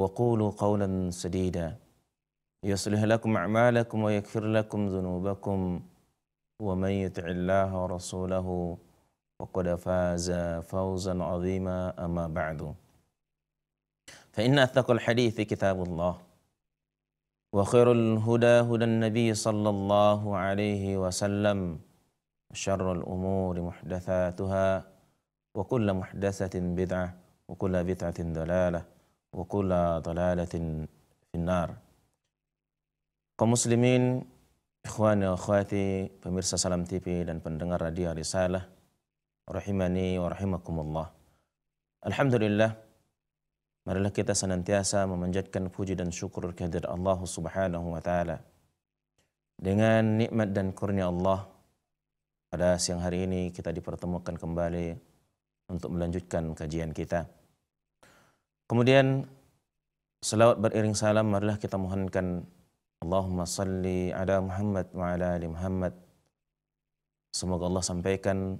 وقولوا قولا سديدا يصلح لكم أعمالكم ويغفر لكم ذنوبكم ومن يطع الله ورسوله وقد فاز فوزا عظيما أما بعد فإن أثق الحديث كتاب الله وخير الهدى هدى النبي صلى الله عليه وسلم شر الأمور محدثاتها وكل محدثة بدعة وكل بدعة ضلالة وكل ضلالة في النار كمسلمين muslimin ikhwan wa akhwati pemirsa Salam TV dan pendengar radio Risalah rahimani wa rahimakumullah Alhamdulillah marilah kita senantiasa memanjatkan puji dan syukur kehadirat Allah Subhanahu wa taala dengan nikmat dan kurnia Allah pada siang hari ini kita dipertemukan kembali untuk melanjutkan kajian kita Kemudian selawat beriring salam marilah kita mohonkan Allahumma salli ala Muhammad wa ala ali Muhammad. Semoga Allah sampaikan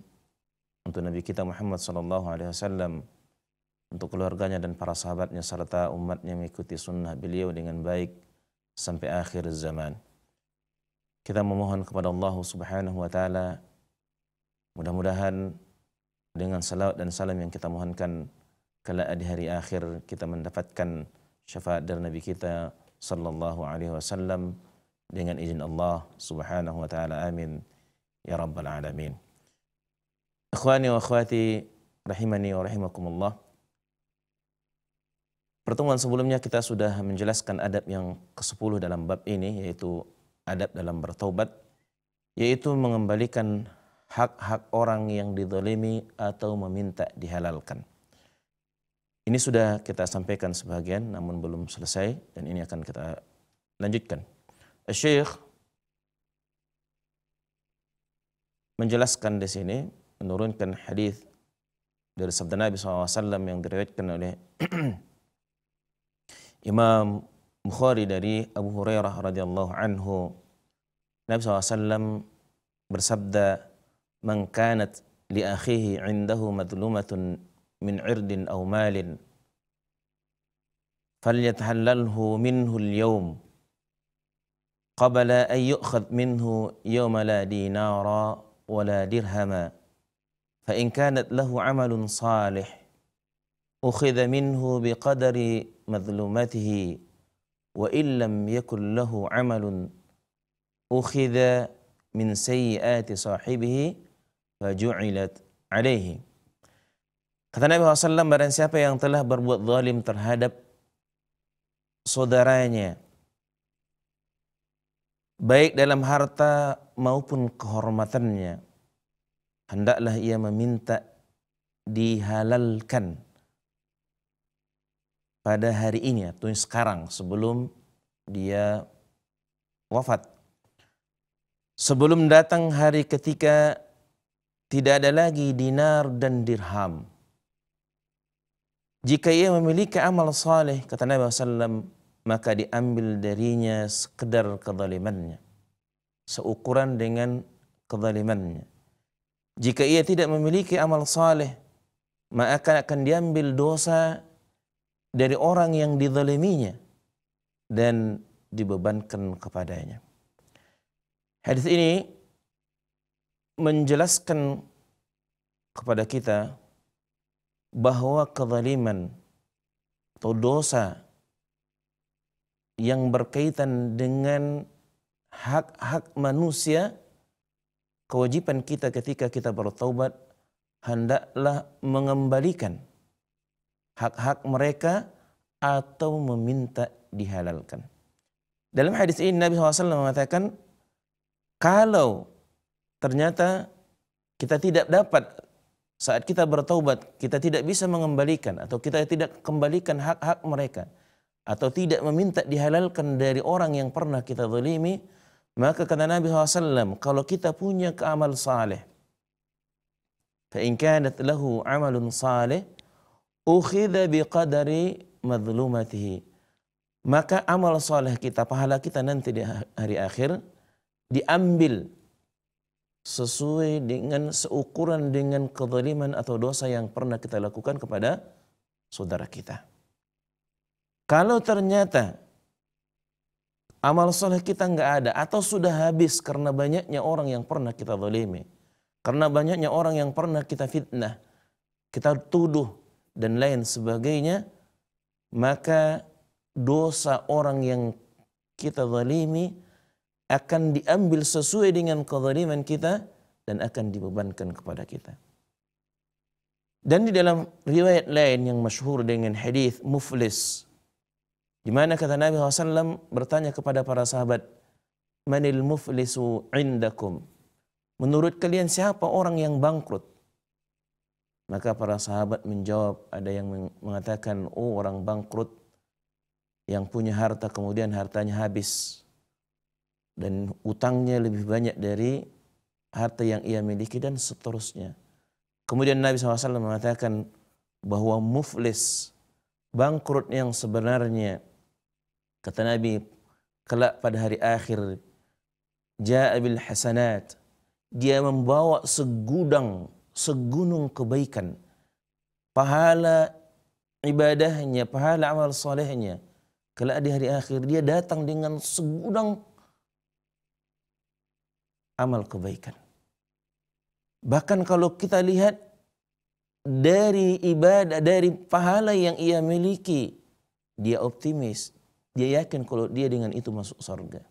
untuk Nabi kita Muhammad sallallahu alaihi wasallam untuk keluarganya dan para sahabatnya serta umatnya mengikuti sunnah beliau dengan baik sampai akhir zaman. Kita memohon kepada Allah Subhanahu wa taala mudah-mudahan dengan salawat dan salam yang kita mohonkan kala di hari akhir kita mendapatkan syafaat dari Nabi kita sallallahu alaihi wasallam dengan izin Allah subhanahu wa taala amin ya rabbal alamin Akhwani wa akhwati rahimani wa rahimakumullah Pertemuan sebelumnya kita sudah menjelaskan adab yang ke-10 dalam bab ini yaitu adab dalam bertaubat yaitu mengembalikan hak-hak orang yang didolimi atau meminta dihalalkan. Ini sudah kita sampaikan sebagian namun belum selesai dan ini akan kita lanjutkan. Syekh menjelaskan di sini menurunkan hadis dari sabda Nabi SAW yang diriwayatkan oleh Imam Bukhari dari Abu Hurairah radhiyallahu anhu Nabi SAW bersabda man kanat li akhihi indahu madlumatun من عرض أو مال فليتحلله منه اليوم قبل أن يؤخذ منه يوم لا دينار ولا درهما فإن كانت له عمل صالح أخذ منه بقدر مظلومته وإن لم يكن له عمل أخذ من سيئات صاحبه فجعلت عليه Kata Nabi SAW, barang siapa yang telah berbuat zalim terhadap saudaranya, baik dalam harta maupun kehormatannya, hendaklah ia meminta dihalalkan pada hari ini atau sekarang sebelum dia wafat. Sebelum datang hari ketika tidak ada lagi dinar dan dirham jika ia memiliki amal saleh, kata Nabi SAW, maka diambil darinya sekedar kezalimannya. Seukuran dengan kezalimannya. Jika ia tidak memiliki amal saleh, maka akan diambil dosa dari orang yang dizaliminya dan dibebankan kepadanya. Hadis ini menjelaskan kepada kita bahwa kezaliman atau dosa yang berkaitan dengan hak-hak manusia, kewajiban kita ketika kita bertaubat hendaklah mengembalikan hak-hak mereka atau meminta dihalalkan. Dalam hadis ini Nabi SAW mengatakan, kalau ternyata kita tidak dapat saat kita bertaubat, kita tidak bisa mengembalikan atau kita tidak kembalikan hak-hak mereka atau tidak meminta dihalalkan dari orang yang pernah kita zalimi, maka kata Nabi SAW, kalau kita punya keamal saleh, فإن كانت له عمل صالح أخذ بقدر مظلومته maka amal salih kita, pahala kita nanti di hari akhir diambil sesuai dengan seukuran dengan kezaliman atau dosa yang pernah kita lakukan kepada saudara kita. Kalau ternyata amal soleh kita nggak ada atau sudah habis karena banyaknya orang yang pernah kita zalimi, karena banyaknya orang yang pernah kita fitnah, kita tuduh dan lain sebagainya, maka dosa orang yang kita zalimi akan diambil sesuai dengan kezaliman kita dan akan dibebankan kepada kita. Dan di dalam riwayat lain yang masyhur dengan hadis muflis di mana kata Nabi SAW bertanya kepada para sahabat, "Manil muflisu indakum?" Menurut kalian siapa orang yang bangkrut? Maka para sahabat menjawab, ada yang mengatakan, "Oh, orang bangkrut yang punya harta kemudian hartanya habis." dan utangnya lebih banyak dari harta yang ia miliki dan seterusnya. Kemudian Nabi SAW mengatakan bahwa muflis, bangkrut yang sebenarnya, kata Nabi, kelak pada hari akhir, ja'abil hasanat, dia membawa segudang, segunung kebaikan, pahala ibadahnya, pahala amal solehnya, kelak di hari akhir dia datang dengan segudang amal kebaikan. Bahkan kalau kita lihat dari ibadah, dari pahala yang ia miliki, dia optimis, dia yakin kalau dia dengan itu masuk surga.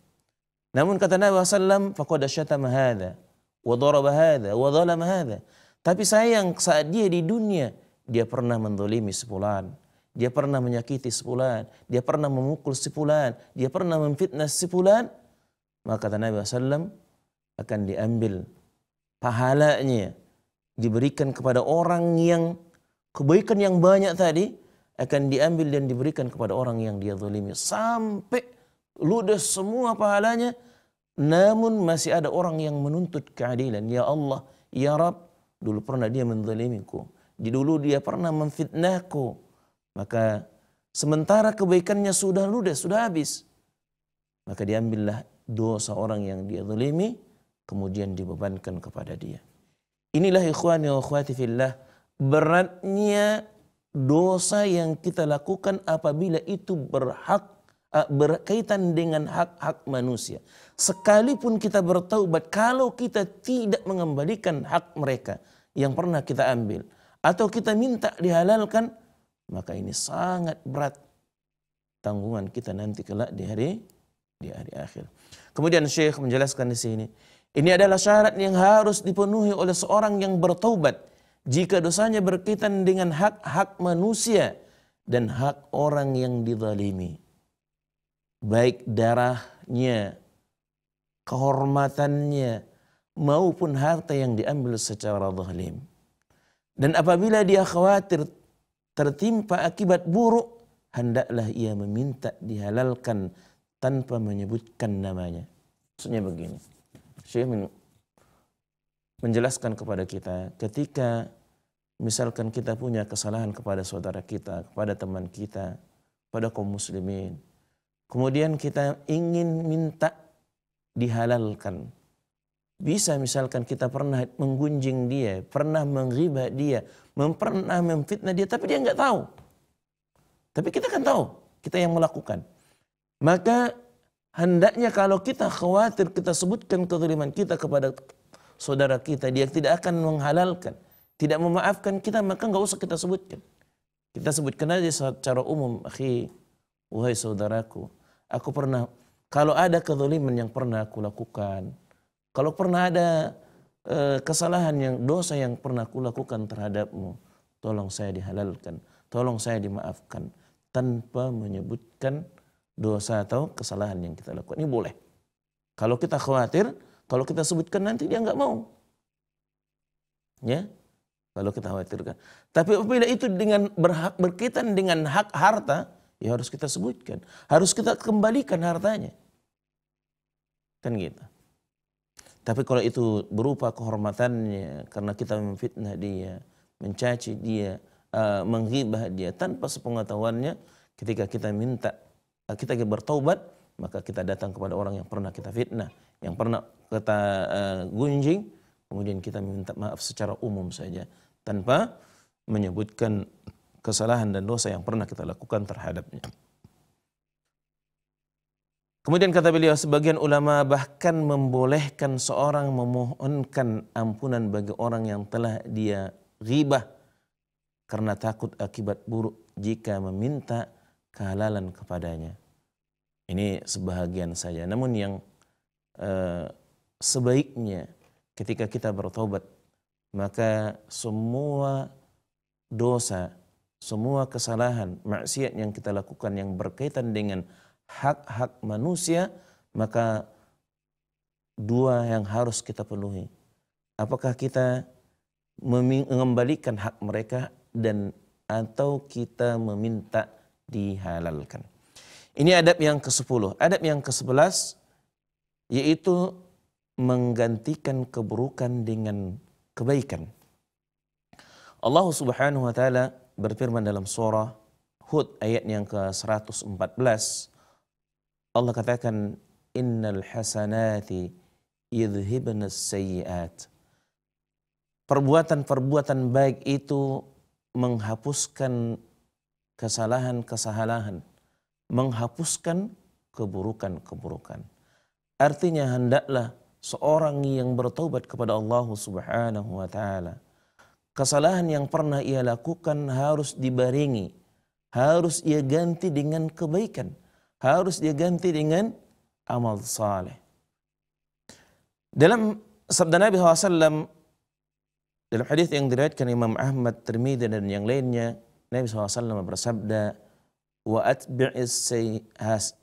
Namun kata Nabi SAW, فَقَدَ شَتَمَ هَذَا وَضَرَبَ هَذَا وَظَلَمَ هَذَا Tapi sayang saat dia di dunia, dia pernah mendolimi sepulan. Dia pernah menyakiti sepulan. Dia pernah memukul sepulan. Dia pernah memfitnah sepulan. Maka kata Nabi Wasallam, akan diambil pahalanya diberikan kepada orang yang kebaikan yang banyak tadi akan diambil dan diberikan kepada orang yang dia zalimi sampai ludes semua pahalanya namun masih ada orang yang menuntut keadilan ya Allah ya Rabb dulu pernah dia menzalimiku dulu dia pernah memfitnahku maka sementara kebaikannya sudah ludes sudah habis maka diambillah dosa orang yang dia zalimi kemudian dibebankan kepada dia. Inilah ikhwani wa akhwati fillah beratnya dosa yang kita lakukan apabila itu berhak eh, berkaitan dengan hak-hak manusia. Sekalipun kita bertaubat, kalau kita tidak mengembalikan hak mereka yang pernah kita ambil, atau kita minta dihalalkan, maka ini sangat berat tanggungan kita nanti kelak di hari di hari akhir. Kemudian Syekh menjelaskan di sini, ini adalah syarat yang harus dipenuhi oleh seorang yang bertaubat jika dosanya berkaitan dengan hak-hak manusia dan hak orang yang dizalimi. Baik darahnya, kehormatannya, maupun harta yang diambil secara zalim. Dan apabila dia khawatir tertimpa akibat buruk, hendaklah ia meminta dihalalkan tanpa menyebutkan namanya. Maksudnya begini. Syekh menjelaskan kepada kita ketika misalkan kita punya kesalahan kepada saudara kita, kepada teman kita, kepada kaum muslimin. Kemudian kita ingin minta dihalalkan. Bisa misalkan kita pernah menggunjing dia, pernah mengriba dia, pernah memfitnah dia, tapi dia nggak tahu. Tapi kita kan tahu, kita yang melakukan. Maka Hendaknya kalau kita khawatir kita sebutkan kezaliman kita kepada saudara kita, dia tidak akan menghalalkan, tidak memaafkan kita, maka nggak usah kita sebutkan. Kita sebutkan aja secara umum, akhi, wahai saudaraku, aku pernah, kalau ada kezaliman yang pernah aku lakukan, kalau pernah ada e, kesalahan yang dosa yang pernah aku lakukan terhadapmu, tolong saya dihalalkan, tolong saya dimaafkan tanpa menyebutkan dosa atau kesalahan yang kita lakukan. Ini boleh. Kalau kita khawatir, kalau kita sebutkan nanti dia nggak mau. Ya, kalau kita khawatirkan. Tapi apabila itu dengan berhak, berkaitan dengan hak harta, ya harus kita sebutkan. Harus kita kembalikan hartanya. Kan gitu. Tapi kalau itu berupa kehormatannya, karena kita memfitnah dia, mencaci dia, eh, menghibah dia tanpa sepengetahuannya, ketika kita minta Eh, kita bertaubat, maka kita datang kepada orang yang pernah kita fitnah, yang pernah kita uh, gunjing, kemudian kita minta maaf secara umum saja tanpa menyebutkan kesalahan dan dosa yang pernah kita lakukan terhadapnya. Kemudian kata beliau, sebagian ulama bahkan membolehkan seorang memohonkan ampunan bagi orang yang telah dia ribah karena takut akibat buruk jika meminta kehalalan kepadanya. Ini sebahagian saja. Namun yang eh, sebaiknya ketika kita bertobat, maka semua dosa, semua kesalahan, maksiat yang kita lakukan yang berkaitan dengan hak-hak manusia, maka dua yang harus kita penuhi. Apakah kita mengembalikan hak mereka dan atau kita meminta dihalalkan. Ini adab yang ke-10. Adab yang ke-11 yaitu menggantikan keburukan dengan kebaikan. Allah Subhanahu wa taala berfirman dalam surah Hud ayat yang ke-114 Allah katakan innal hasanati yadhhibna sayiat. Perbuatan-perbuatan baik itu menghapuskan kesalahan-kesalahan, menghapuskan keburukan-keburukan. Artinya hendaklah seorang yang bertobat kepada Allah Subhanahu wa taala. Kesalahan yang pernah ia lakukan harus dibaringi, harus ia ganti dengan kebaikan, harus ia ganti dengan amal saleh. Dalam sabda Nabi SAW dalam hadis yang diriwayatkan Imam Ahmad, Tirmidzi dan yang lainnya, Nabi SAW bersabda, wa atbi'is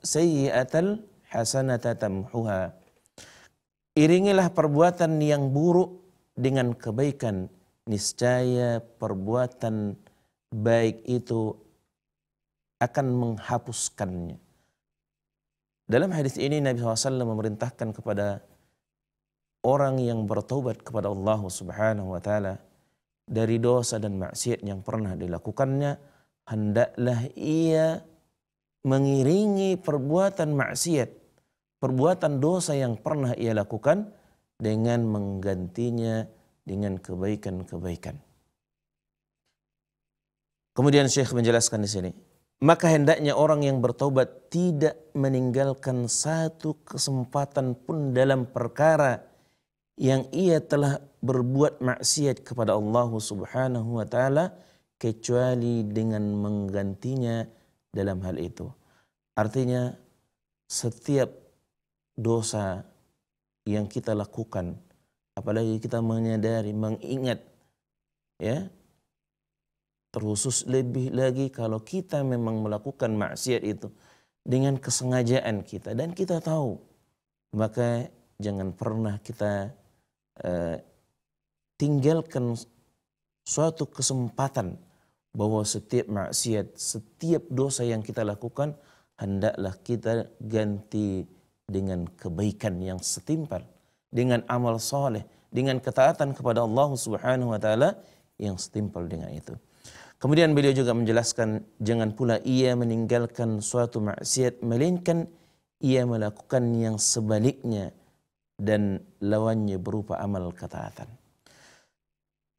sayyi'atal hasanata tamhuha. Iringilah perbuatan yang buruk dengan kebaikan. Niscaya perbuatan baik itu akan menghapuskannya. Dalam hadis ini Nabi SAW memerintahkan kepada orang yang bertobat kepada Allah Subhanahu wa taala dari dosa dan maksiat yang pernah dilakukannya, hendaklah ia mengiringi perbuatan maksiat, perbuatan dosa yang pernah ia lakukan dengan menggantinya dengan kebaikan-kebaikan. Kemudian Syekh menjelaskan di sini, maka hendaknya orang yang bertobat tidak meninggalkan satu kesempatan pun dalam perkara yang ia telah berbuat maksiat kepada Allah Subhanahu wa taala kecuali dengan menggantinya dalam hal itu. Artinya setiap dosa yang kita lakukan apalagi kita menyadari, mengingat ya terusus lebih lagi kalau kita memang melakukan maksiat itu dengan kesengajaan kita dan kita tahu maka jangan pernah kita Eh, tinggalkan suatu kesempatan bahwa setiap maksiat, setiap dosa yang kita lakukan hendaklah kita ganti dengan kebaikan yang setimpal, dengan amal soleh, dengan ketaatan kepada Allah Subhanahu wa taala yang setimpal dengan itu. Kemudian beliau juga menjelaskan jangan pula ia meninggalkan suatu maksiat melainkan ia melakukan yang sebaliknya dan lawannya berupa amal ketaatan.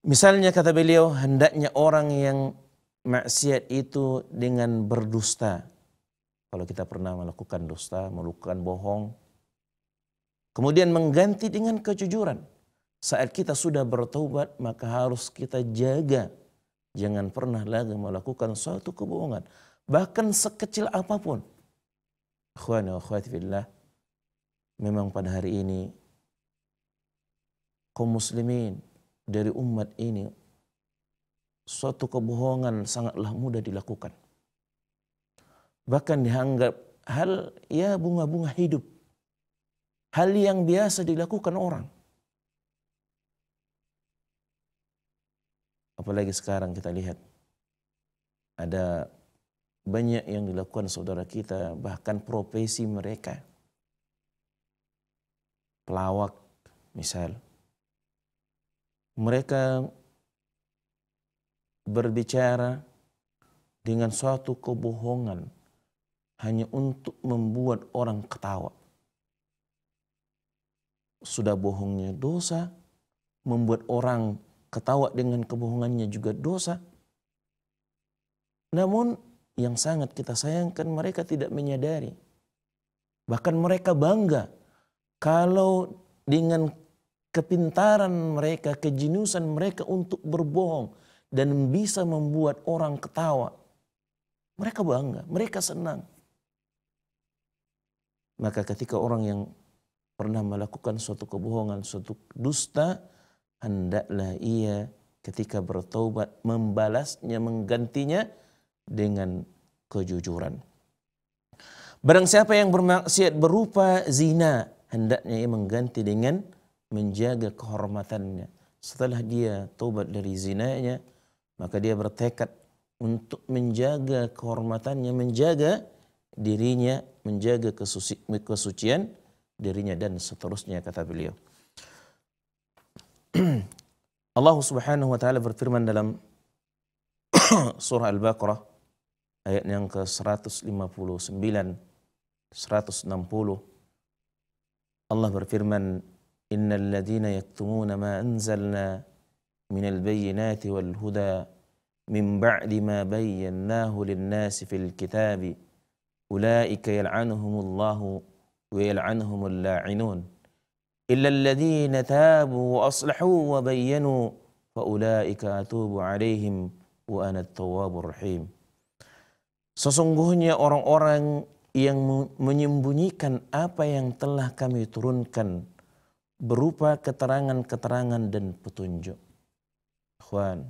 Misalnya kata beliau, hendaknya orang yang maksiat itu dengan berdusta. Kalau kita pernah melakukan dusta, melakukan bohong, kemudian mengganti dengan kejujuran. Saat kita sudah bertobat maka harus kita jaga. Jangan pernah lagi melakukan suatu kebohongan. Bahkan sekecil apapun. Akhwani wa akhwati billah memang pada hari ini kaum muslimin dari umat ini suatu kebohongan sangatlah mudah dilakukan. Bahkan dianggap hal ya bunga-bunga hidup. Hal yang biasa dilakukan orang. Apalagi sekarang kita lihat ada banyak yang dilakukan saudara kita bahkan profesi mereka pelawak misal. Mereka berbicara dengan suatu kebohongan hanya untuk membuat orang ketawa. Sudah bohongnya dosa, membuat orang ketawa dengan kebohongannya juga dosa. Namun yang sangat kita sayangkan mereka tidak menyadari. Bahkan mereka bangga kalau dengan kepintaran mereka, kejeniusan mereka untuk berbohong dan bisa membuat orang ketawa, mereka bangga, mereka senang. Maka ketika orang yang pernah melakukan suatu kebohongan, suatu dusta, hendaklah ia ketika bertobat membalasnya, menggantinya dengan kejujuran. Barang siapa yang bermaksiat berupa zina hendaknya ia mengganti dengan menjaga kehormatannya. Setelah dia tobat dari zinanya, maka dia bertekad untuk menjaga kehormatannya, menjaga dirinya, menjaga kesuci, kesucian dirinya dan seterusnya kata beliau. Allah Subhanahu wa taala berfirman dalam surah Al-Baqarah ayat yang ke-159 160 Allah berfirman, Innal ladhina yaktumuna ma anzalna minal bayyinati wal huda min ba'di ma bayyanahu lin-nasi fil kitabi ulaika yal'anuhumullahu wa yal'anuhumul la'inun illa alladhina tabu wa aslahu wa bayyanu fa ulaika atubu alaihim wa ana at-tawwabur rahim Sesungguhnya orang-orang yang menyembunyikan apa yang telah kami turunkan berupa keterangan-keterangan dan petunjuk. Ikhwan,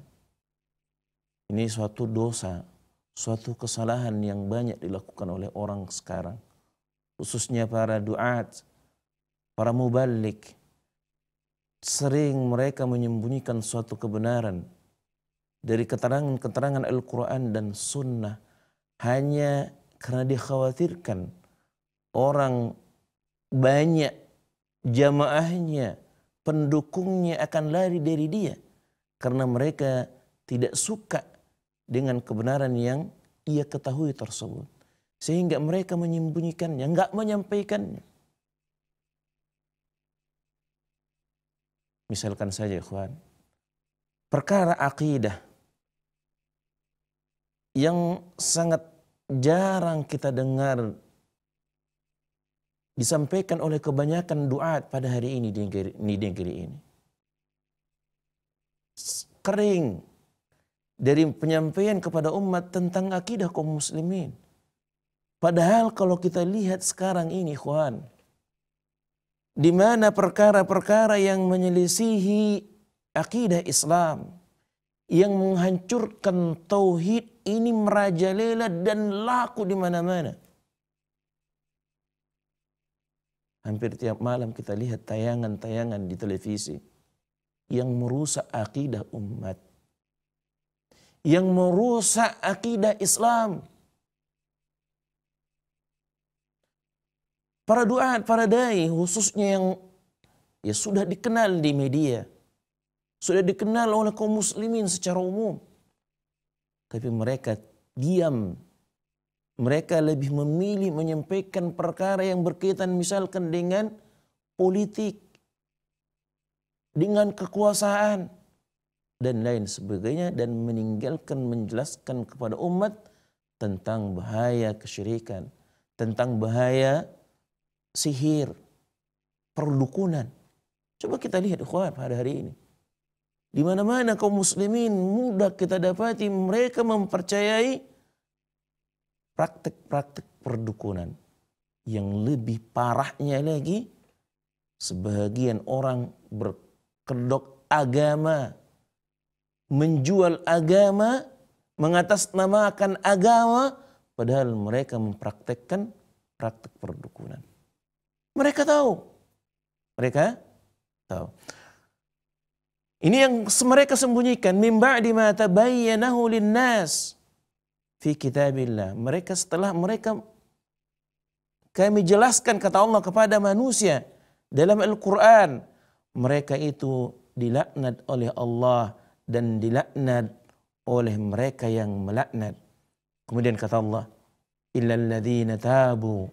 ini suatu dosa, suatu kesalahan yang banyak dilakukan oleh orang sekarang. Khususnya para duat, para mubalik. Sering mereka menyembunyikan suatu kebenaran dari keterangan-keterangan Al-Quran dan Sunnah hanya karena dikhawatirkan orang banyak jamaahnya, pendukungnya akan lari dari dia. Karena mereka tidak suka dengan kebenaran yang ia ketahui tersebut. Sehingga mereka menyembunyikannya, nggak menyampaikannya. Misalkan saja ikhwan, perkara akidah yang sangat jarang kita dengar disampaikan oleh kebanyakan doa pada hari ini di negeri ini. Kering dari penyampaian kepada umat tentang akidah kaum muslimin. Padahal kalau kita lihat sekarang ini, Ikhwan, di mana perkara-perkara yang menyelisihi akidah Islam, yang menghancurkan tauhid ini merajalela dan laku di mana-mana. Hampir tiap malam kita lihat tayangan-tayangan di televisi yang merusak akidah umat. Yang merusak akidah Islam. Para duat, para dai khususnya yang ya sudah dikenal di media sudah dikenal oleh kaum muslimin secara umum. Tapi mereka diam. Mereka lebih memilih menyampaikan perkara yang berkaitan misalkan dengan politik, dengan kekuasaan, dan lain sebagainya dan meninggalkan menjelaskan kepada umat tentang bahaya kesyirikan, tentang bahaya sihir, perdukunan. Coba kita lihat ikhwan pada hari ini. Di mana-mana kaum muslimin mudah kita dapati mereka mempercayai praktek-praktek perdukunan. Yang lebih parahnya lagi, sebagian orang berkedok agama, menjual agama, mengatasnamakan agama, padahal mereka mempraktekkan praktek perdukunan. Mereka tahu. Mereka tahu. Ini yang mereka sembunyikan min ba'di ma tabayyanahu linnas fi kitabillah. Mereka setelah mereka kami jelaskan kata Allah kepada manusia dalam Al-Qur'an, mereka itu dilaknat oleh Allah dan dilaknat oleh mereka yang melaknat. Kemudian kata Allah, illal tabu.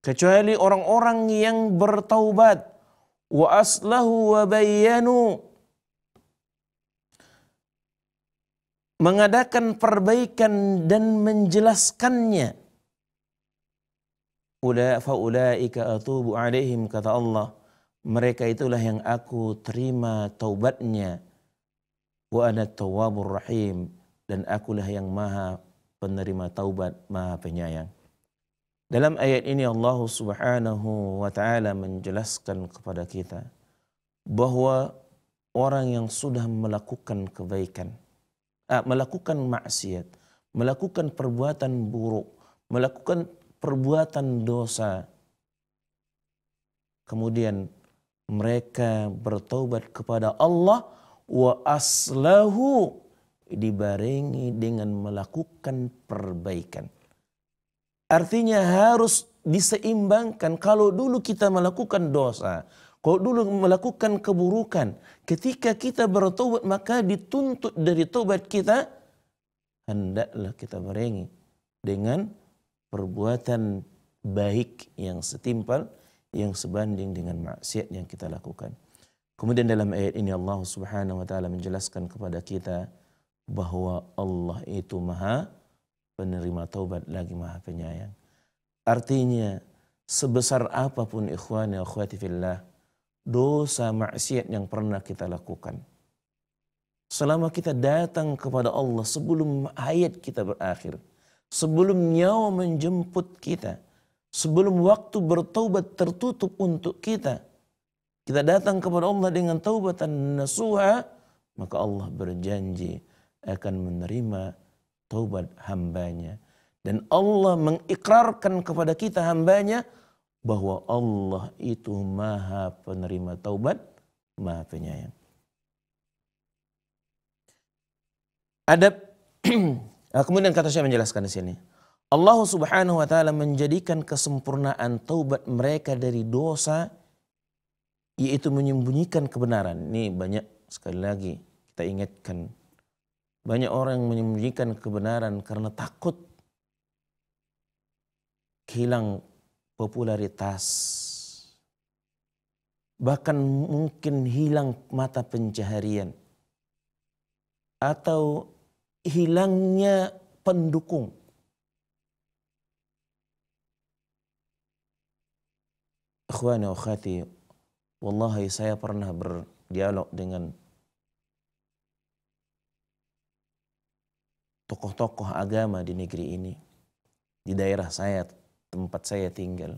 Kecuali orang-orang yang bertaubat wa aslahu wa bayyanu mengadakan perbaikan dan menjelaskannya. Ula faulaika atubu alaihim kata Allah. Mereka itulah yang aku terima taubatnya. Wa ana tawwabur rahim dan akulah yang maha penerima taubat, maha penyayang. Dalam ayat ini Allah Subhanahu wa taala menjelaskan kepada kita bahwa orang yang sudah melakukan kebaikan Ah, melakukan maksiat, melakukan perbuatan buruk, melakukan perbuatan dosa. Kemudian mereka bertobat kepada Allah wa aslahu dibarengi dengan melakukan perbaikan. Artinya harus diseimbangkan. Kalau dulu kita melakukan dosa, kalau dulu melakukan keburukan, ketika kita bertobat maka dituntut dari tobat kita hendaklah kita merengi dengan perbuatan baik yang setimpal yang sebanding dengan maksiat yang kita lakukan. Kemudian dalam ayat ini Allah Subhanahu wa taala menjelaskan kepada kita bahwa Allah itu Maha penerima taubat lagi Maha penyayang. Artinya sebesar apapun ikhwan ya akhwati fillah dosa maksiat yang pernah kita lakukan. Selama kita datang kepada Allah sebelum ayat kita berakhir, sebelum nyawa menjemput kita, sebelum waktu bertaubat tertutup untuk kita, kita datang kepada Allah dengan taubatan nasuha, maka Allah berjanji akan menerima taubat hambanya. Dan Allah mengikrarkan kepada kita hambanya, bahwa Allah itu maha penerima taubat, maha penyayang. Adab ah, kemudian kata saya menjelaskan di sini. Allah Subhanahu wa taala menjadikan kesempurnaan taubat mereka dari dosa yaitu menyembunyikan kebenaran. Ini banyak sekali lagi kita ingatkan banyak orang yang menyembunyikan kebenaran karena takut hilang popularitas, bahkan mungkin hilang mata pencaharian atau hilangnya pendukung. Akhwani akhwati, wallahi saya pernah berdialog dengan tokoh-tokoh agama di negeri ini, di daerah saya tempat saya tinggal.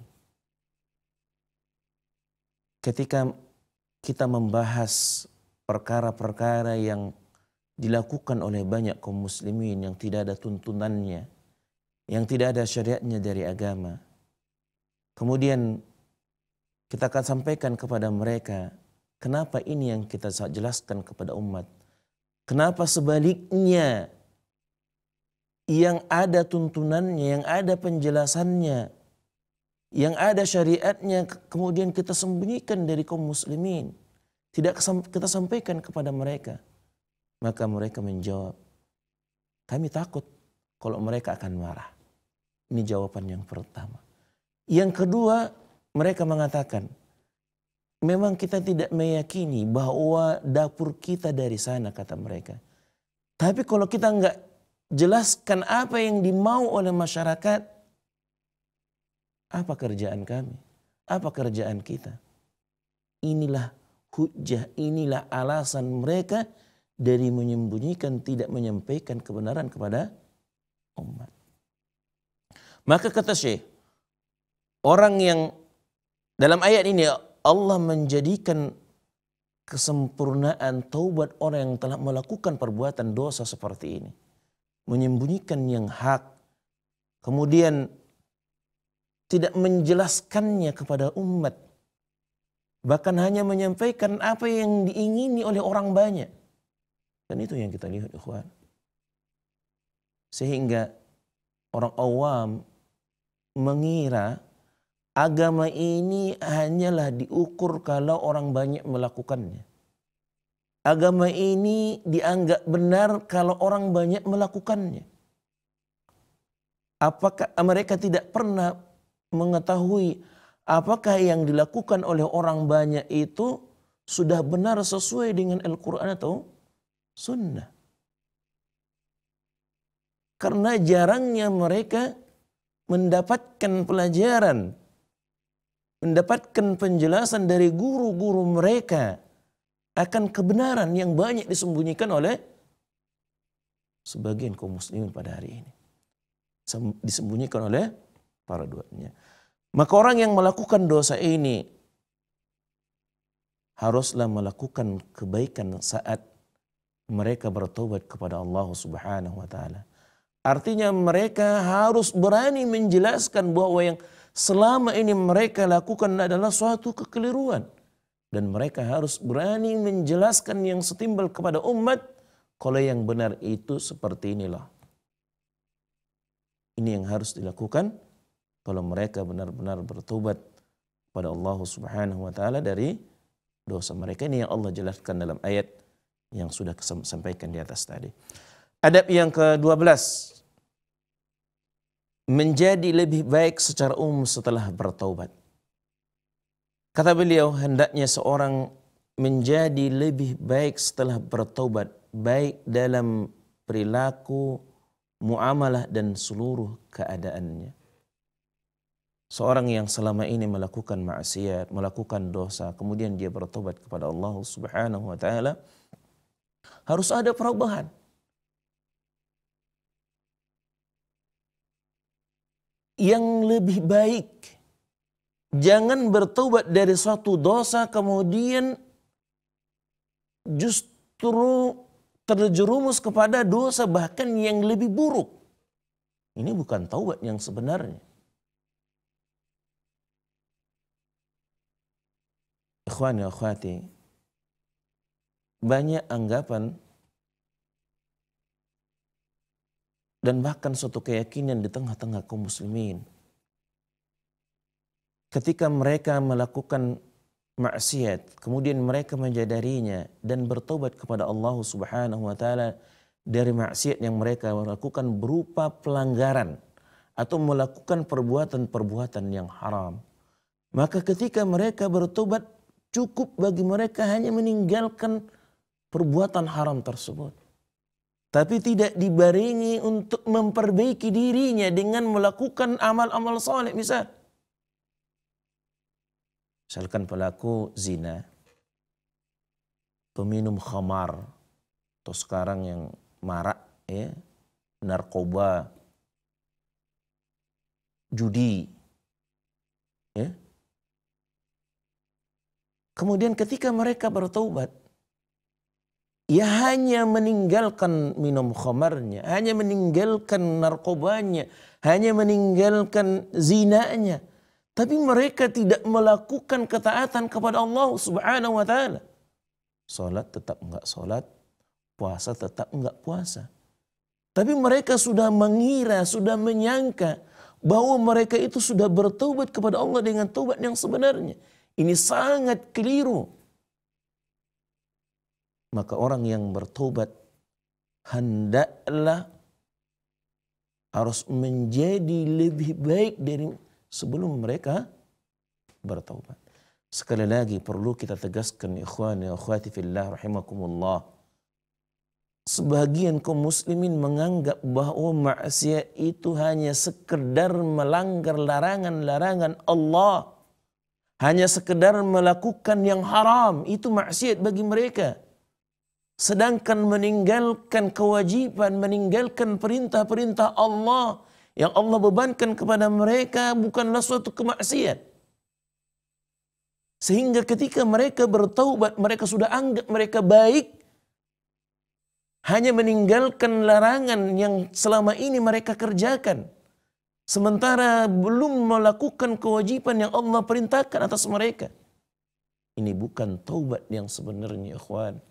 Ketika kita membahas perkara-perkara yang dilakukan oleh banyak kaum muslimin yang tidak ada tuntunannya, yang tidak ada syariatnya dari agama. Kemudian kita akan sampaikan kepada mereka kenapa ini yang kita jelaskan kepada umat. Kenapa sebaliknya yang ada tuntunannya, yang ada penjelasannya, yang ada syariatnya, kemudian kita sembunyikan dari kaum muslimin. Tidak kita sampaikan kepada mereka. Maka mereka menjawab, kami takut kalau mereka akan marah. Ini jawaban yang pertama. Yang kedua, mereka mengatakan, memang kita tidak meyakini bahwa dapur kita dari sana, kata mereka. Tapi kalau kita nggak jelaskan apa yang dimau oleh masyarakat, apa kerjaan kami, apa kerjaan kita. Inilah hujah, inilah alasan mereka dari menyembunyikan, tidak menyampaikan kebenaran kepada umat. Maka kata Syekh, orang yang dalam ayat ini Allah menjadikan kesempurnaan taubat orang yang telah melakukan perbuatan dosa seperti ini menyembunyikan yang hak, kemudian tidak menjelaskannya kepada umat, bahkan hanya menyampaikan apa yang diingini oleh orang banyak. Dan itu yang kita lihat, ikhwan. Sehingga orang awam mengira agama ini hanyalah diukur kalau orang banyak melakukannya agama ini dianggap benar kalau orang banyak melakukannya. Apakah mereka tidak pernah mengetahui apakah yang dilakukan oleh orang banyak itu sudah benar sesuai dengan Al-Quran atau Sunnah? Karena jarangnya mereka mendapatkan pelajaran, mendapatkan penjelasan dari guru-guru mereka akan kebenaran yang banyak disembunyikan oleh sebagian kaum muslimin pada hari ini. Disembunyikan oleh para duanya. Maka orang yang melakukan dosa ini haruslah melakukan kebaikan saat mereka bertobat kepada Allah Subhanahu wa taala. Artinya mereka harus berani menjelaskan bahwa yang selama ini mereka lakukan adalah suatu kekeliruan dan mereka harus berani menjelaskan yang setimbal kepada umat kalau yang benar itu seperti inilah. Ini yang harus dilakukan kalau mereka benar-benar bertobat pada Allah Subhanahu wa taala dari dosa mereka ini yang Allah jelaskan dalam ayat yang sudah sampaikan di atas tadi. Adab yang ke-12 menjadi lebih baik secara umum setelah bertobat. Kata beliau, hendaknya seorang menjadi lebih baik setelah bertobat baik dalam perilaku, muamalah dan seluruh keadaannya. Seorang yang selama ini melakukan maksiat, melakukan dosa, kemudian dia bertobat kepada Allah Subhanahu wa taala, harus ada perubahan. Yang lebih baik Jangan bertobat dari suatu dosa kemudian justru terjerumus kepada dosa bahkan yang lebih buruk. Ini bukan taubat yang sebenarnya. Ikhwan ya akhwati, banyak anggapan dan bahkan suatu keyakinan di tengah-tengah kaum muslimin ketika mereka melakukan maksiat, kemudian mereka menjadarinya dan bertobat kepada Allah Subhanahu wa taala dari maksiat yang mereka lakukan berupa pelanggaran atau melakukan perbuatan-perbuatan yang haram. Maka ketika mereka bertobat cukup bagi mereka hanya meninggalkan perbuatan haram tersebut. Tapi tidak dibaringi untuk memperbaiki dirinya dengan melakukan amal-amal soleh misal misalkan pelaku zina, peminum khamar, atau sekarang yang marak, ya, narkoba, judi, ya. Kemudian ketika mereka bertobat, ya hanya meninggalkan minum khamarnya, hanya meninggalkan narkobanya, hanya meninggalkan zinanya, tapi mereka tidak melakukan ketaatan kepada Allah subhanahu wa ta'ala. Sholat tetap enggak salat, puasa tetap enggak puasa. Tapi mereka sudah mengira, sudah menyangka bahwa mereka itu sudah bertobat kepada Allah dengan tobat yang sebenarnya. Ini sangat keliru. Maka orang yang bertobat hendaklah harus menjadi lebih baik dari sebelum mereka bertaubat. Sekali lagi perlu kita tegaskan ikhwan ya akhwati fillah rahimakumullah. Sebagian kaum muslimin menganggap bahwa maksiat itu hanya sekedar melanggar larangan-larangan Allah. Hanya sekedar melakukan yang haram, itu maksiat bagi mereka. Sedangkan meninggalkan kewajiban, meninggalkan perintah-perintah Allah, yang Allah bebankan kepada mereka bukanlah suatu kemaksiat. Sehingga ketika mereka bertaubat, mereka sudah anggap mereka baik. Hanya meninggalkan larangan yang selama ini mereka kerjakan. Sementara belum melakukan kewajiban yang Allah perintahkan atas mereka. Ini bukan taubat yang sebenarnya, ikhwan.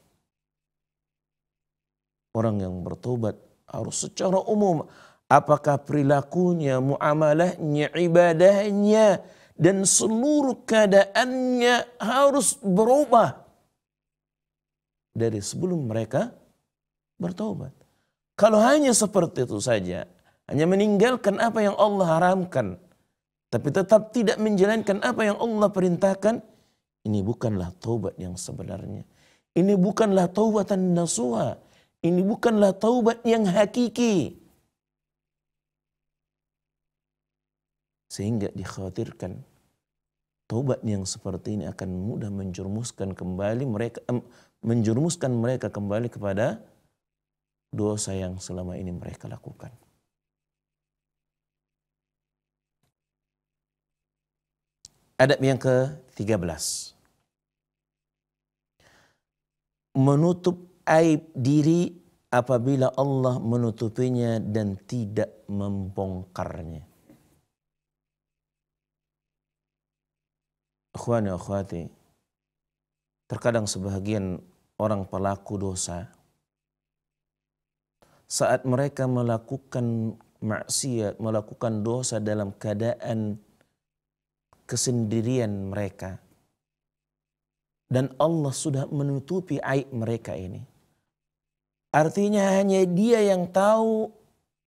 Orang yang bertobat harus secara umum apakah perilakunya, muamalahnya, ibadahnya, dan seluruh keadaannya harus berubah dari sebelum mereka bertobat. Kalau hanya seperti itu saja, hanya meninggalkan apa yang Allah haramkan, tapi tetap tidak menjalankan apa yang Allah perintahkan, ini bukanlah taubat yang sebenarnya. Ini bukanlah taubatan nasuha. Ini bukanlah taubat yang hakiki. Sehingga dikhawatirkan taubat yang seperti ini akan mudah menjerumuskan kembali mereka menjerumuskan mereka kembali kepada dosa yang selama ini mereka lakukan. Adab yang ke-13. Menutup aib diri apabila Allah menutupinya dan tidak membongkarnya. Akhwani akhwati, terkadang sebahagian orang pelaku dosa saat mereka melakukan maksiat, melakukan dosa dalam keadaan kesendirian mereka dan Allah sudah menutupi aib mereka ini. Artinya hanya dia yang tahu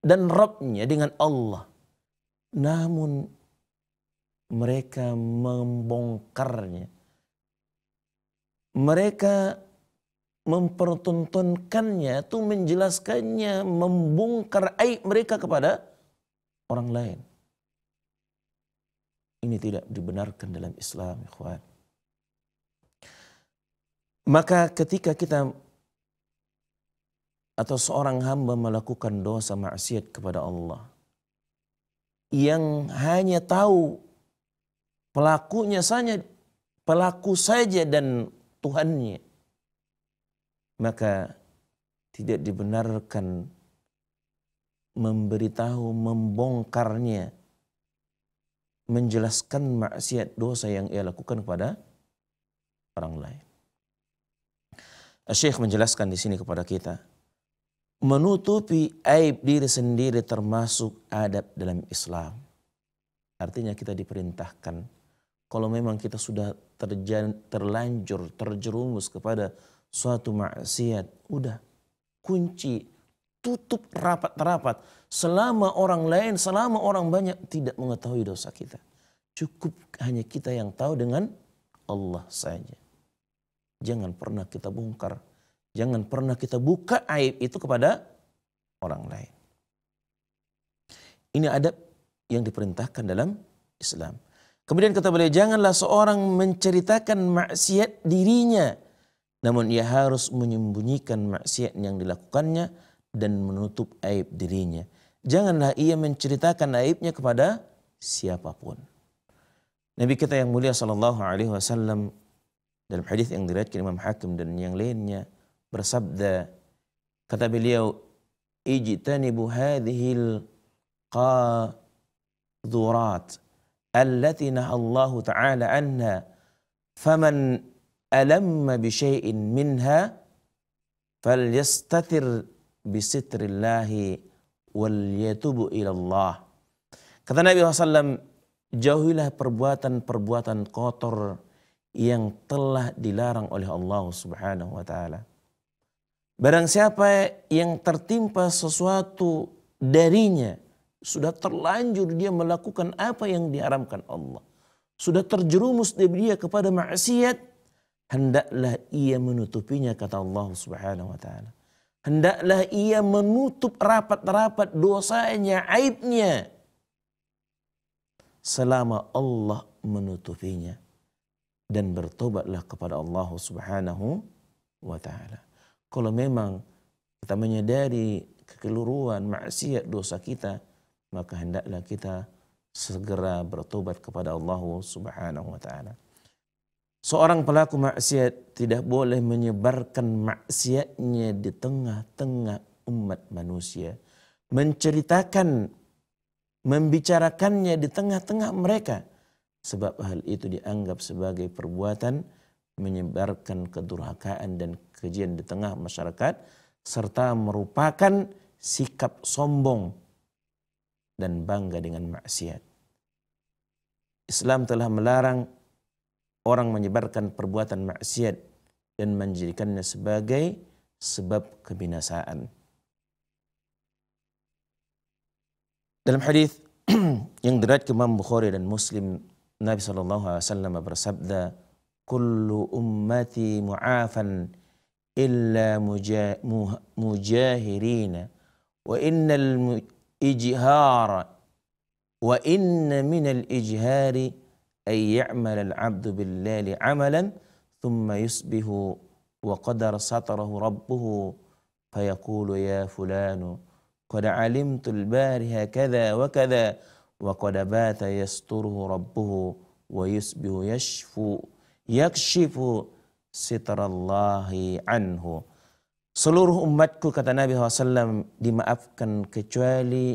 dan Rabbnya dengan Allah. Namun mereka membongkarnya. Mereka mempertontonkannya, itu menjelaskannya, membongkar aib mereka kepada orang lain. Ini tidak dibenarkan dalam Islam, ikhwan. Maka ketika kita atau seorang hamba melakukan dosa maksiat kepada Allah yang hanya tahu pelakunya saja pelaku saja dan Tuhannya maka tidak dibenarkan memberitahu membongkarnya menjelaskan maksiat dosa yang ia lakukan kepada orang lain. Syekh menjelaskan di sini kepada kita menutupi aib diri sendiri termasuk adab dalam Islam. Artinya kita diperintahkan kalau memang kita sudah terjan, terlanjur, terjerumus kepada suatu maksiat, udah kunci, tutup rapat-rapat. Selama orang lain, selama orang banyak tidak mengetahui dosa kita. Cukup hanya kita yang tahu dengan Allah saja. Jangan pernah kita bongkar. Jangan pernah kita buka aib itu kepada orang lain. Ini adab yang diperintahkan dalam Islam. Kemudian kata beliau, janganlah seorang menceritakan maksiat dirinya. Namun ia harus menyembunyikan maksiat yang dilakukannya dan menutup aib dirinya. Janganlah ia menceritakan aibnya kepada siapapun. Nabi kita yang mulia sallallahu Alaihi Wasallam dalam hadis yang diriwayatkan Imam Hakim dan yang lainnya bersabda kata beliau ijtanibu hadhil qadurat allati nahallahu ta'ala anha faman alamma bi syai'in minha falyastatir bi sitrillahi wal yatubu ilallah kata Nabi SAW jauhilah perbuatan-perbuatan kotor yang telah dilarang oleh Allah Subhanahu wa taala barang siapa yang tertimpa sesuatu darinya sudah terlanjur dia melakukan apa yang diharamkan Allah. Sudah terjerumus dia kepada maksiat. Hendaklah ia menutupinya kata Allah subhanahu wa ta'ala. Hendaklah ia menutup rapat-rapat dosanya, aibnya. Selama Allah menutupinya. Dan bertobatlah kepada Allah subhanahu wa ta'ala. Kalau memang kita menyadari kekeliruan maksiat, dosa kita, maka hendaklah kita segera bertobat kepada Allah Subhanahu wa taala. Seorang pelaku maksiat tidak boleh menyebarkan maksiatnya di tengah-tengah umat manusia. Menceritakan, membicarakannya di tengah-tengah mereka. Sebab hal itu dianggap sebagai perbuatan menyebarkan kedurhakaan dan kejian di tengah masyarakat serta merupakan sikap sombong dan bangga dengan maksiat. Islam telah melarang orang menyebarkan perbuatan maksiat dan menjadikannya sebagai sebab kebinasaan. Dalam hadis yang diriwayatkan Imam Bukhari dan Muslim, Nabi sallallahu alaihi wasallam bersabda, "Kullu ummati mu'afan illa mujahirina wa innal إجهارا وإن من الإجهار أن يعمل العبد بالليل عملا ثم يصبح وقدر سطره ربه فيقول يا فلان قد علمت البارحة كذا وكذا وقد بات يستره ربه ويصبح يشفو يكشف ستر الله عنه Seluruh umatku kata Nabi SAW dimaafkan kecuali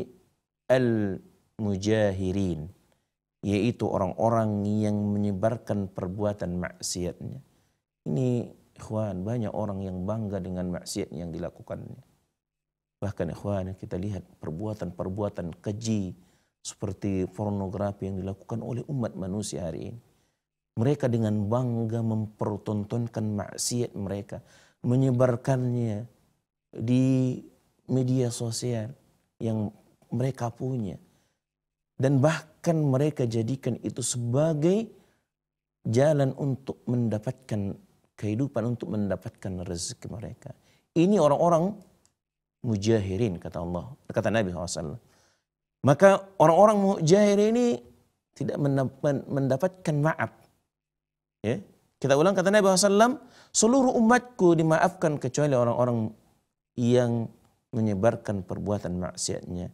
al-mujahirin. Yaitu orang-orang yang menyebarkan perbuatan maksiatnya. Ini ikhwan banyak orang yang bangga dengan maksiat yang dilakukannya. Bahkan ikhwan kita lihat perbuatan-perbuatan keji seperti pornografi yang dilakukan oleh umat manusia hari ini. Mereka dengan bangga mempertontonkan maksiat mereka menyebarkannya di media sosial yang mereka punya. Dan bahkan mereka jadikan itu sebagai jalan untuk mendapatkan kehidupan, untuk mendapatkan rezeki mereka. Ini orang-orang mujahirin kata Allah, kata Nabi SAW. Maka orang-orang mujahir ini tidak mendapatkan maaf. Ya, kita ulang kata Nabi SAW, seluruh umatku dimaafkan kecuali orang-orang yang menyebarkan perbuatan maksiatnya.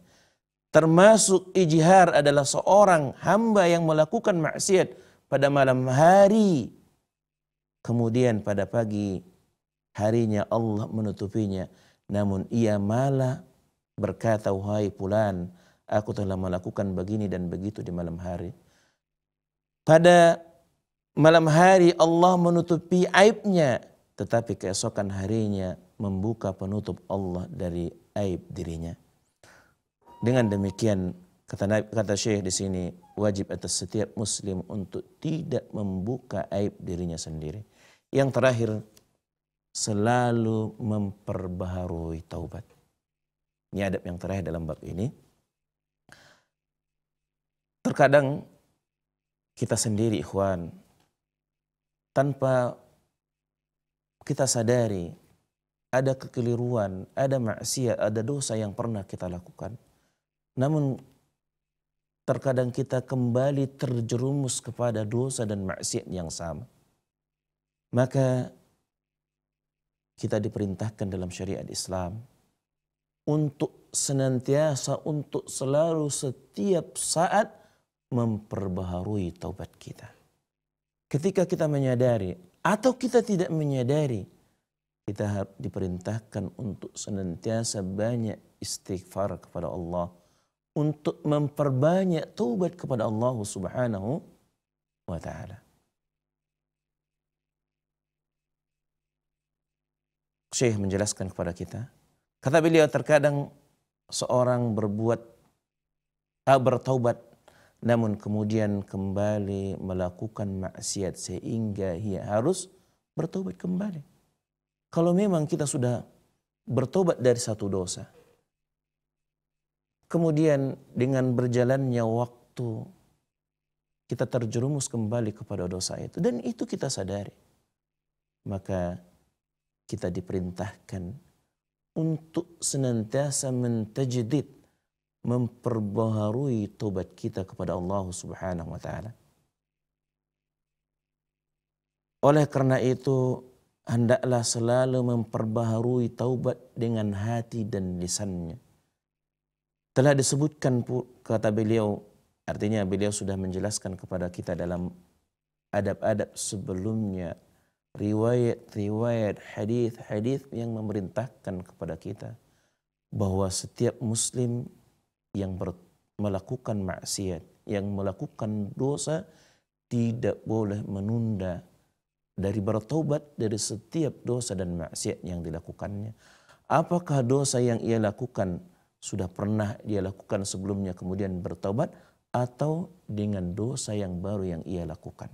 Termasuk ijihar adalah seorang hamba yang melakukan maksiat pada malam hari. Kemudian pada pagi harinya Allah menutupinya. Namun ia malah berkata, wahai pulan, aku telah melakukan begini dan begitu di malam hari. Pada Malam hari Allah menutupi aibnya, tetapi keesokan harinya membuka penutup Allah dari aib dirinya. Dengan demikian kata kata Syekh di sini wajib atas setiap muslim untuk tidak membuka aib dirinya sendiri. Yang terakhir selalu memperbaharui taubat. Ini adab yang terakhir dalam bab ini. Terkadang kita sendiri ikhwan tanpa kita sadari ada kekeliruan, ada maksiat, ada dosa yang pernah kita lakukan. Namun terkadang kita kembali terjerumus kepada dosa dan maksiat yang sama. Maka kita diperintahkan dalam syariat Islam untuk senantiasa, untuk selalu setiap saat memperbaharui taubat kita ketika kita menyadari atau kita tidak menyadari, kita diperintahkan untuk senantiasa banyak istighfar kepada Allah, untuk memperbanyak taubat kepada Allah Subhanahu wa taala. Syekh menjelaskan kepada kita, kata beliau terkadang seorang berbuat tak bertaubat namun kemudian kembali melakukan maksiat sehingga ia harus bertobat kembali. Kalau memang kita sudah bertobat dari satu dosa, kemudian dengan berjalannya waktu kita terjerumus kembali kepada dosa itu dan itu kita sadari. Maka kita diperintahkan untuk senantiasa mentajdid memperbaharui tobat kita kepada Allah Subhanahu wa taala. Oleh karena itu, hendaklah selalu memperbaharui taubat dengan hati dan lisannya. Telah disebutkan kata beliau, artinya beliau sudah menjelaskan kepada kita dalam adab-adab sebelumnya, riwayat-riwayat, hadis-hadis yang memerintahkan kepada kita bahwa setiap muslim yang ber, melakukan maksiat, yang melakukan dosa tidak boleh menunda dari bertobat dari setiap dosa dan maksiat yang dilakukannya. Apakah dosa yang ia lakukan sudah pernah dia lakukan sebelumnya kemudian bertobat atau dengan dosa yang baru yang ia lakukan.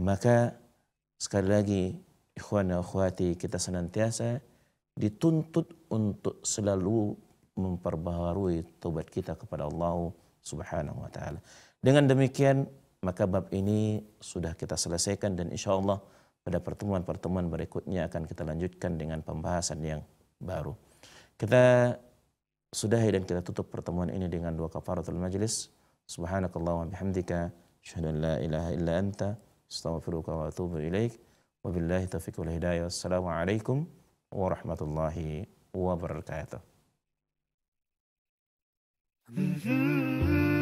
Maka sekali lagi ikhwan dan akhwati kita senantiasa dituntut untuk selalu memperbaharui taubat kita kepada Allah Subhanahu wa taala. Dengan demikian maka bab ini sudah kita selesaikan dan insya Allah pada pertemuan-pertemuan berikutnya akan kita lanjutkan dengan pembahasan yang baru. Kita sudahi dan kita tutup pertemuan ini dengan dua kafaratul majlis. Subhanakallah wa bihamdika. Asyhadu an la ilaha illa anta. Astaghfiruka wa atubu ilaik. Wabillahi taufiq wal hidayah. Wassalamualaikum warahmatullahi wabarakatuh. Mm-hmm.